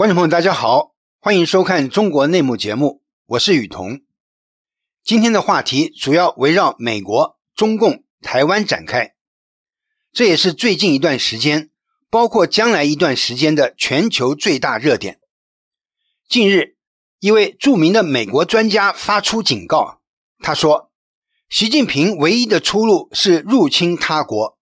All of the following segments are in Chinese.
观众朋友，大家好，欢迎收看中国内幕节目，我是雨桐。今天的话题主要围绕美国、中共、台湾展开，这也是最近一段时间，包括将来一段时间的全球最大热点。近日，一位著名的美国专家发出警告，他说：“习近平唯一的出路是入侵他国。”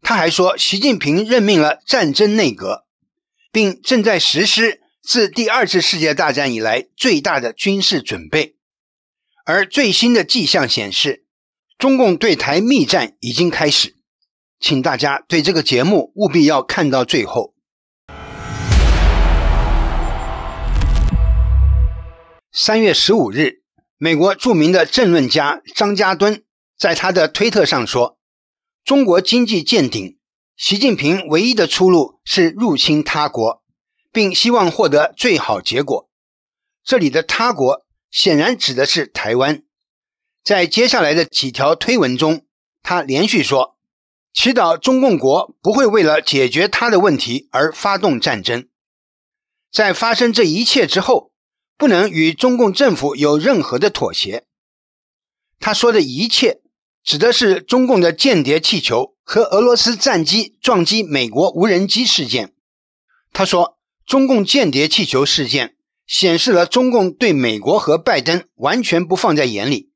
他还说：“习近平任命了战争内阁。”并正在实施自第二次世界大战以来最大的军事准备，而最新的迹象显示，中共对台密战已经开始。请大家对这个节目务必要看到最后。三月十五日，美国著名的政论家张家敦在他的推特上说：“中国经济见顶。”习近平唯一的出路是入侵他国，并希望获得最好结果。这里的“他国”显然指的是台湾。在接下来的几条推文中，他连续说：“祈祷中共国不会为了解决他的问题而发动战争。”在发生这一切之后，不能与中共政府有任何的妥协。他说的一切指的是中共的间谍气球。和俄罗斯战机撞击美国无人机事件，他说：“中共间谍气球事件显示了中共对美国和拜登完全不放在眼里。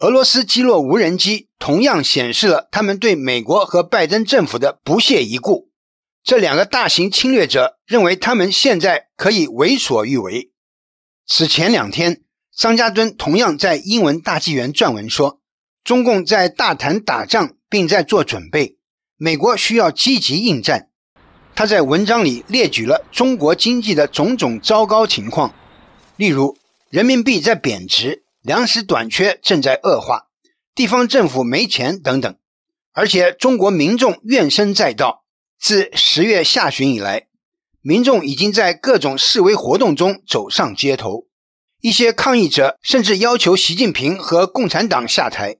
俄罗斯击落无人机同样显示了他们对美国和拜登政府的不屑一顾。这两个大型侵略者认为他们现在可以为所欲为。”此前两天，张家敦同样在英文《大纪元》撰文说：“中共在大谈打仗。”并在做准备。美国需要积极应战。他在文章里列举了中国经济的种种糟糕情况，例如人民币在贬值、粮食短缺正在恶化、地方政府没钱等等，而且中国民众怨声载道。自十月下旬以来，民众已经在各种示威活动中走上街头，一些抗议者甚至要求习近平和共产党下台。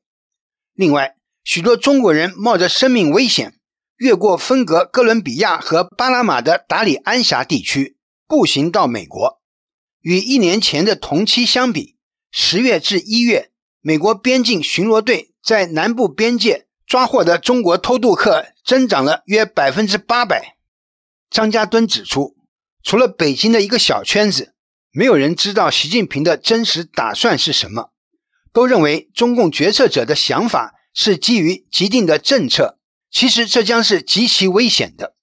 另外，许多中国人冒着生命危险，越过分隔哥伦比亚和巴拿马的达里安峡地区，步行到美国。与一年前的同期相比，十月至一月，美国边境巡逻队在南部边界抓获的中国偷渡客增长了约百分之八百。张家敦指出，除了北京的一个小圈子，没有人知道习近平的真实打算是什么，都认为中共决策者的想法。是基于既定的政策，其实这将是极其危险的。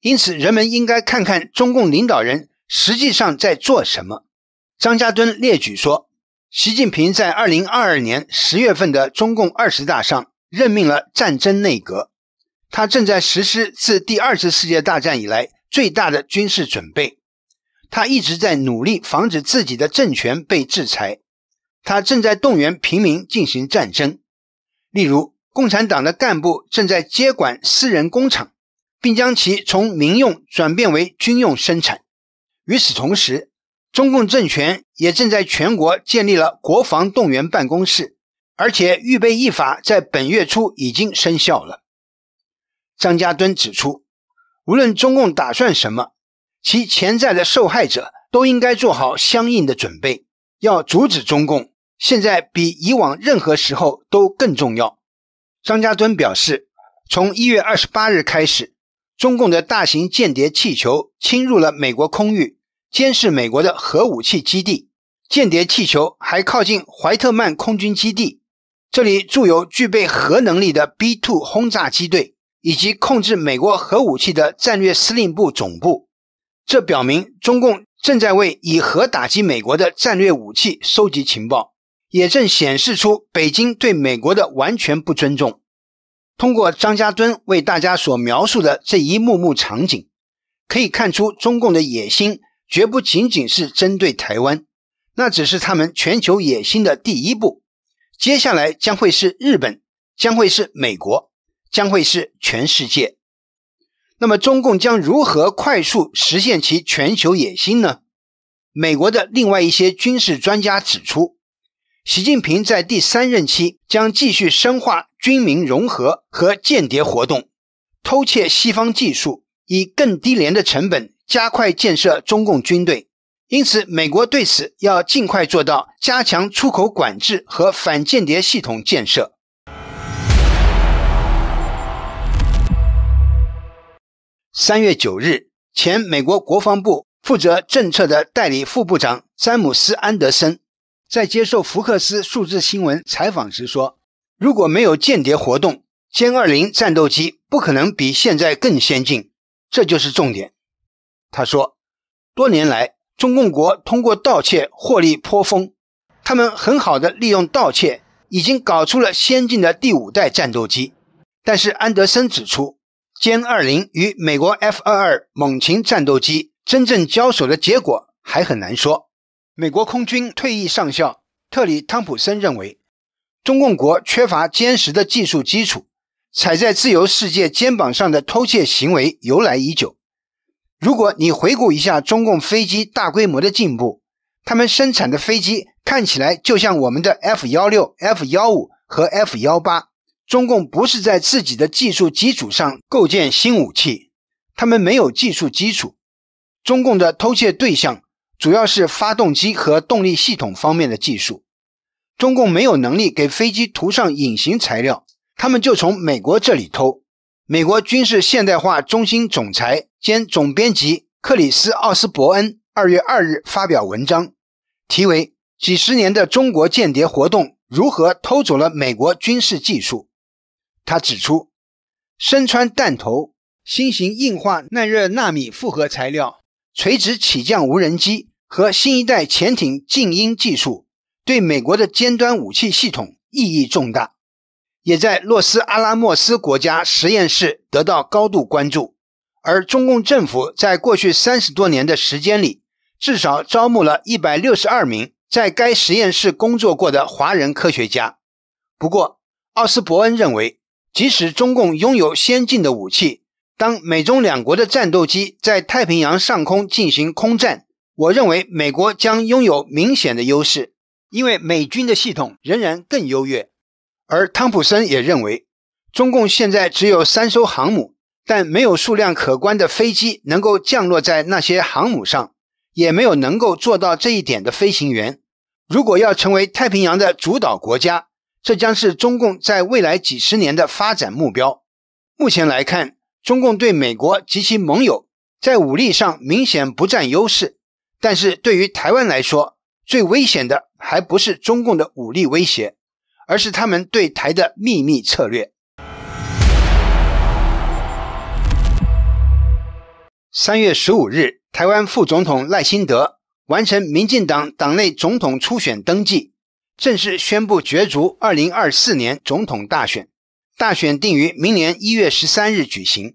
因此，人们应该看看中共领导人实际上在做什么。张家敦列举说，习近平在二零二二年十月份的中共二十大上任命了战争内阁，他正在实施自第二次世界大战以来最大的军事准备。他一直在努力防止自己的政权被制裁，他正在动员平民进行战争。例如，共产党的干部正在接管私人工厂，并将其从民用转变为军用生产。与此同时，中共政权也正在全国建立了国防动员办公室，而且预备役法在本月初已经生效了。张家敦指出，无论中共打算什么，其潜在的受害者都应该做好相应的准备，要阻止中共。现在比以往任何时候都更重要，张家敦表示，从一月二十八日开始，中共的大型间谍气球侵入了美国空域，监视美国的核武器基地。间谍气球还靠近怀特曼空军基地，这里驻有具备核能力的 B2 轰炸机队以及控制美国核武器的战略司令部总部。这表明中共正在为以核打击美国的战略武器收集情报。也正显示出北京对美国的完全不尊重。通过张家敦为大家所描述的这一幕幕场景，可以看出，中共的野心绝不仅仅是针对台湾，那只是他们全球野心的第一步。接下来将会是日本，将会是美国，将会是全世界。那么，中共将如何快速实现其全球野心呢？美国的另外一些军事专家指出。习近平在第三任期将继续深化军民融合和间谍活动，偷窃西方技术，以更低廉的成本加快建设中共军队。因此，美国对此要尽快做到加强出口管制和反间谍系统建设。三月九日，前美国国防部负责政策的代理副部长詹姆斯·安德森。在接受福克斯数字新闻采访时说：“如果没有间谍活动，歼二零战斗机不可能比现在更先进，这就是重点。”他说：“多年来，中共国通过盗窃获利颇丰，他们很好的利用盗窃，已经搞出了先进的第五代战斗机。”但是安德森指出，歼二零与美国 F 二二猛禽战斗机真正交手的结果还很难说。美国空军退役上校特里·汤普森认为，中共国缺乏坚实的技术基础，踩在自由世界肩膀上的偷窃行为由来已久。如果你回顾一下中共飞机大规模的进步，他们生产的飞机看起来就像我们的 F- 幺六、F- 幺五和 F- 幺八。中共不是在自己的技术基础上构建新武器，他们没有技术基础。中共的偷窃对象。主要是发动机和动力系统方面的技术，中共没有能力给飞机涂上隐形材料，他们就从美国这里偷。美国军事现代化中心总裁兼总编辑克里斯·奥斯伯恩二月二日发表文章，题为《几十年的中国间谍活动如何偷走了美国军事技术》。他指出，身穿弹头新型硬化耐热纳米复合材料。垂直起降无人机和新一代潜艇静音技术对美国的尖端武器系统意义重大，也在洛斯阿拉莫斯国家实验室得到高度关注。而中共政府在过去三十多年的时间里，至少招募了一百六十二名在该实验室工作过的华人科学家。不过，奥斯伯恩认为，即使中共拥有先进的武器，当美中两国的战斗机在太平洋上空进行空战，我认为美国将拥有明显的优势，因为美军的系统仍然更优越。而汤普森也认为，中共现在只有三艘航母，但没有数量可观的飞机能够降落在那些航母上，也没有能够做到这一点的飞行员。如果要成为太平洋的主导国家，这将是中共在未来几十年的发展目标。目前来看。中共对美国及其盟友在武力上明显不占优势，但是对于台湾来说，最危险的还不是中共的武力威胁，而是他们对台的秘密策略。三月十五日，台湾副总统赖清德完成民进党党内总统初选登记，正式宣布角逐二零二四年总统大选。大选定于明年一月十三日举行。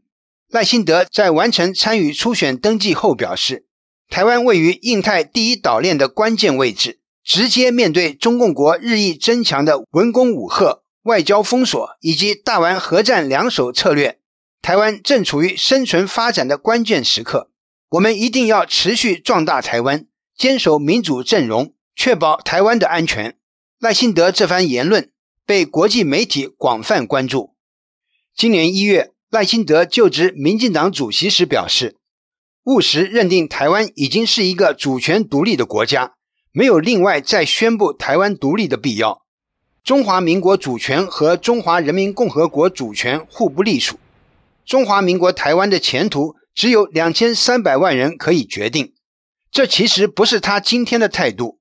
赖幸德在完成参与初选登记后表示：“台湾位于印太第一岛链的关键位置，直接面对中共国日益增强的文攻武赫、外交封锁以及大玩核战两手策略，台湾正处于生存发展的关键时刻。我们一定要持续壮大台湾，坚守民主阵容，确保台湾的安全。”赖幸德这番言论。被国际媒体广泛关注。今年一月，赖清德就职民进党主席时表示：“务实认定台湾已经是一个主权独立的国家，没有另外再宣布台湾独立的必要。中华民国主权和中华人民共和国主权互不隶属，中华民国台湾的前途只有两千三百万人可以决定。”这其实不是他今天的态度。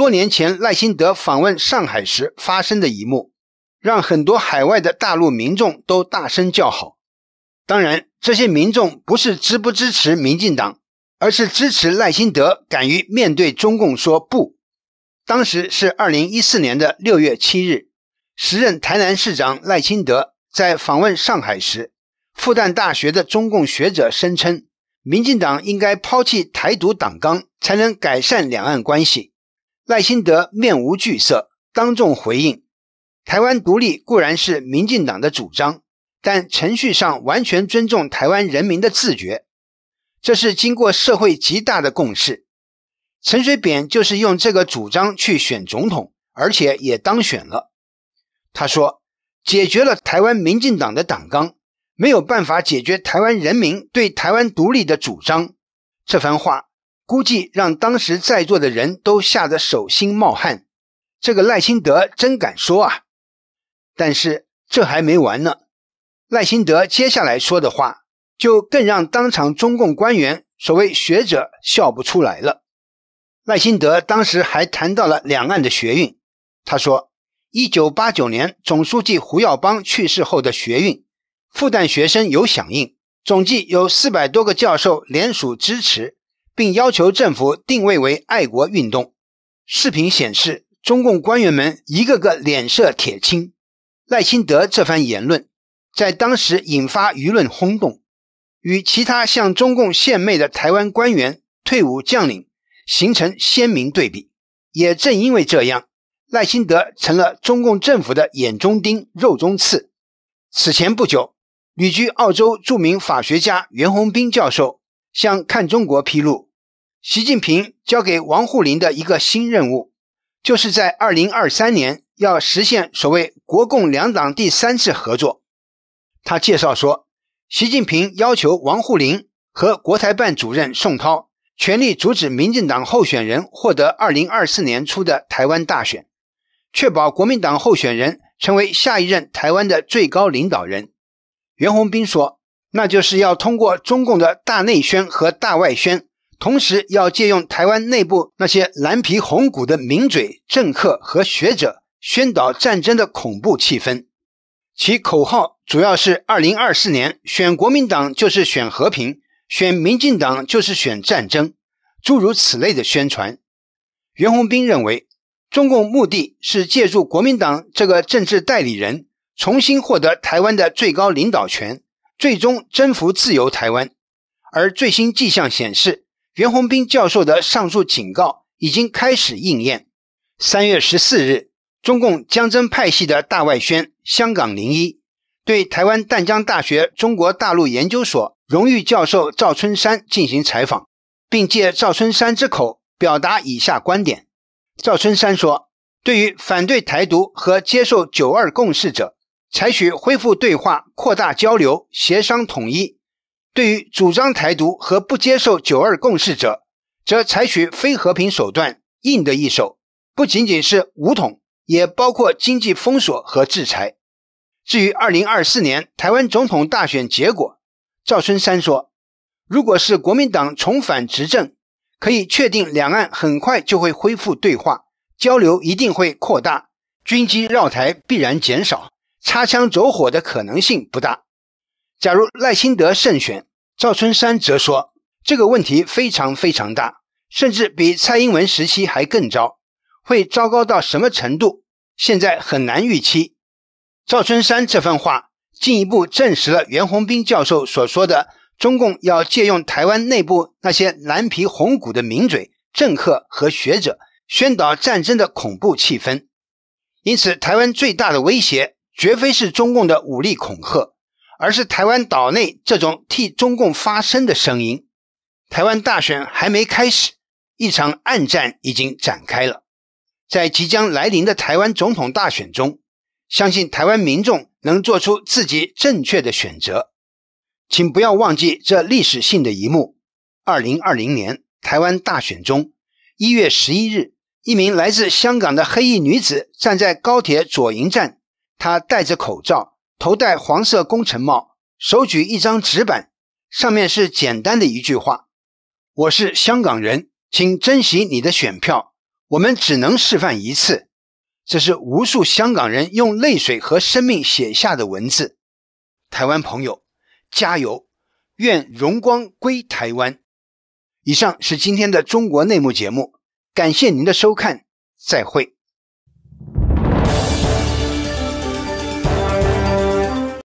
多年前赖清德访问上海时发生的一幕，让很多海外的大陆民众都大声叫好。当然，这些民众不是支不支持民进党，而是支持赖清德敢于面对中共说不。当时是二零一四年的六月七日，时任台南市长赖清德在访问上海时，复旦大学的中共学者声称，民进党应该抛弃台独党纲，才能改善两岸关系。赖清德面无惧色，当众回应：“台湾独立固然是民进党的主张，但程序上完全尊重台湾人民的自觉，这是经过社会极大的共识。”陈水扁就是用这个主张去选总统，而且也当选了。他说：“解决了台湾民进党的党纲，没有办法解决台湾人民对台湾独立的主张。”这番话。估计让当时在座的人都吓得手心冒汗，这个赖清德真敢说啊！但是这还没完呢，赖清德接下来说的话就更让当场中共官员、所谓学者笑不出来了。赖清德当时还谈到了两岸的学运，他说，一九八九年总书记胡耀邦去世后的学运，复旦学生有响应，总计有四百多个教授联署支持。并要求政府定位为爱国运动。视频显示，中共官员们一个个脸色铁青。赖清德这番言论在当时引发舆论轰动，与其他向中共献媚的台湾官员、退伍将领形成鲜明对比。也正因为这样，赖清德成了中共政府的眼中钉、肉中刺。此前不久，旅居澳洲著名法学家袁宏斌教授向《看中国》披露。习近平交给王沪宁的一个新任务，就是在二零二三年要实现所谓国共两党第三次合作。他介绍说，习近平要求王沪宁和国台办主任宋涛全力阻止民进党候选人获得二零二四年初的台湾大选，确保国民党候选人成为下一任台湾的最高领导人。袁宏斌说，那就是要通过中共的大内宣和大外宣。同时，要借用台湾内部那些蓝皮红骨的名嘴政客和学者，宣导战争的恐怖气氛。其口号主要是“二零二四年选国民党就是选和平，选民进党就是选战争”，诸如此类的宣传。袁宏斌认为，中共目的是借助国民党这个政治代理人，重新获得台湾的最高领导权，最终征服自由台湾。而最新迹象显示，袁宏斌教授的上述警告已经开始应验。三月十四日，中共江真派系的大外宣香港零一对台湾淡江大学中国大陆研究所荣誉教授赵春山进行采访，并借赵春山之口表达以下观点：赵春山说，对于反对台独和接受“九二共识”者，采取恢复对话、扩大交流、协商统一。对于主张台独和不接受九二共识者，则采取非和平手段，硬的一手，不仅仅是武统，也包括经济封锁和制裁。至于二零二四年台湾总统大选结果，赵春山说，如果是国民党重返执政，可以确定两岸很快就会恢复对话交流，一定会扩大，军机绕台必然减少，擦枪走火的可能性不大。假如赖清德胜选，赵春山则说：“这个问题非常非常大，甚至比蔡英文时期还更糟。会糟糕到什么程度，现在很难预期。”赵春山这番话进一步证实了袁宏斌教授所说的：中共要借用台湾内部那些蓝皮红骨的名嘴、政客和学者，宣导战争的恐怖气氛。因此，台湾最大的威胁绝非是中共的武力恐吓。而是台湾岛内这种替中共发声的声音。台湾大选还没开始，一场暗战已经展开了。在即将来临的台湾总统大选中，相信台湾民众能做出自己正确的选择。请不要忘记这历史性的一幕：二零二零年台湾大选中，一月十一日，一名来自香港的黑衣女子站在高铁左营站，她戴着口罩。头戴黄色工程帽，手举一张纸板，上面是简单的一句话：“我是香港人，请珍惜你的选票。”我们只能示范一次，这是无数香港人用泪水和生命写下的文字。台湾朋友，加油！愿荣光归台湾。以上是今天的中国内幕节目，感谢您的收看，再会。